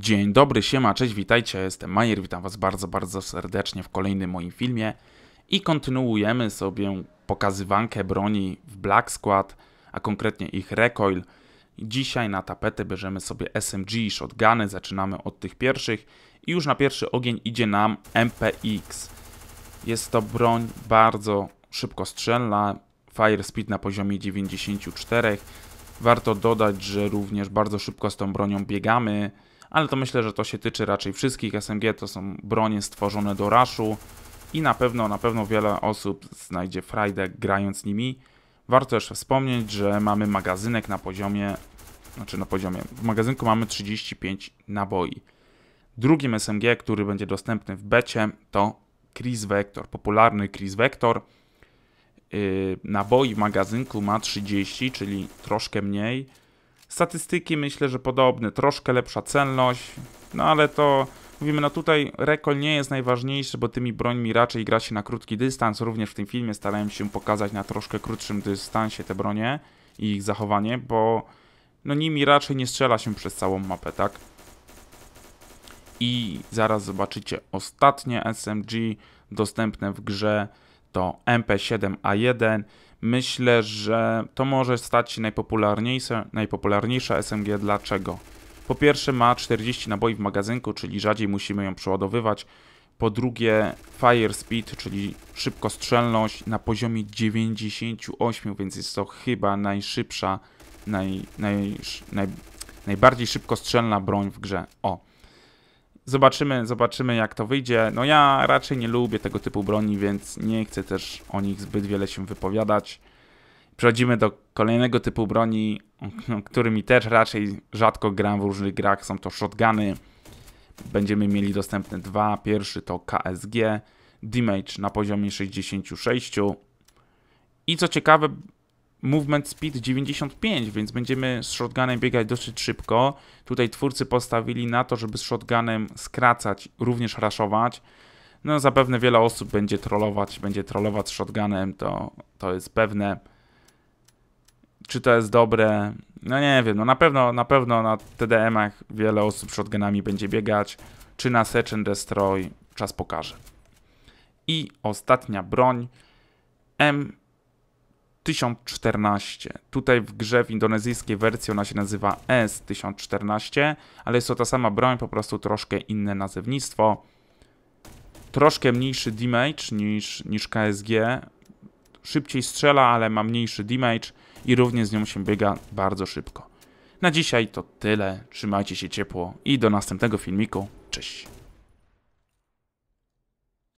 Dzień dobry, siema, cześć, witajcie, jestem Majer, witam was bardzo, bardzo serdecznie w kolejnym moim filmie i kontynuujemy sobie pokazywankę broni w Black Squad, a konkretnie ich recoil. Dzisiaj na tapetę bierzemy sobie SMG i shotguny, zaczynamy od tych pierwszych i już na pierwszy ogień idzie nam MPX. Jest to broń bardzo szybkostrzelna, fire speed na poziomie 94, Warto dodać, że również bardzo szybko z tą bronią biegamy, ale to myślę, że to się tyczy raczej wszystkich SMG, to są bronie stworzone do raszu i na pewno, na pewno wiele osób znajdzie frajdę grając nimi. Warto też wspomnieć, że mamy magazynek na poziomie, znaczy na poziomie, w magazynku mamy 35 naboi. Drugim SMG, który będzie dostępny w becie to Chris Vector, popularny Chris Vector, Y, naboi w magazynku ma 30, czyli troszkę mniej. Statystyki myślę, że podobne, troszkę lepsza celność, no ale to mówimy, no tutaj rekol nie jest najważniejszy, bo tymi brońmi raczej gra się na krótki dystans, również w tym filmie starałem się pokazać na troszkę krótszym dystansie te bronie i ich zachowanie, bo no nimi raczej nie strzela się przez całą mapę, tak? I zaraz zobaczycie ostatnie SMG dostępne w grze to MP7A1. Myślę, że to może stać się najpopularniejsze, najpopularniejsze SMG. Dlaczego? Po pierwsze ma 40 naboi w magazynku, czyli rzadziej musimy ją przeładowywać. Po drugie fire speed, czyli szybkostrzelność na poziomie 98, więc jest to chyba najszybsza, naj, naj, naj, najbardziej szybkostrzelna broń w grze. O, Zobaczymy, zobaczymy jak to wyjdzie. No ja raczej nie lubię tego typu broni, więc nie chcę też o nich zbyt wiele się wypowiadać. Przechodzimy do kolejnego typu broni, którymi też raczej rzadko gram w różnych grach. Są to shotguny. Będziemy mieli dostępne dwa. Pierwszy to KSG, damage na poziomie 66. I co ciekawe, movement speed 95, więc będziemy z shotgunem biegać dosyć szybko. Tutaj twórcy postawili na to, żeby z shotgunem skracać, również raszować. No zapewne wiele osób będzie trollować, będzie trollować z shotgunem, to, to jest pewne. Czy to jest dobre? No nie wiem, no na pewno, na pewno na TDM-ach wiele osób shotgunami będzie biegać. Czy na Search and Destroy? Czas pokaże. I ostatnia broń. M 1014. Tutaj w grze w indonezyjskiej wersji ona się nazywa S1014, ale jest to ta sama broń, po prostu troszkę inne nazewnictwo. Troszkę mniejszy damage niż, niż KSG. Szybciej strzela, ale ma mniejszy damage i równie z nią się biega bardzo szybko. Na dzisiaj to tyle. Trzymajcie się ciepło i do następnego filmiku. Cześć!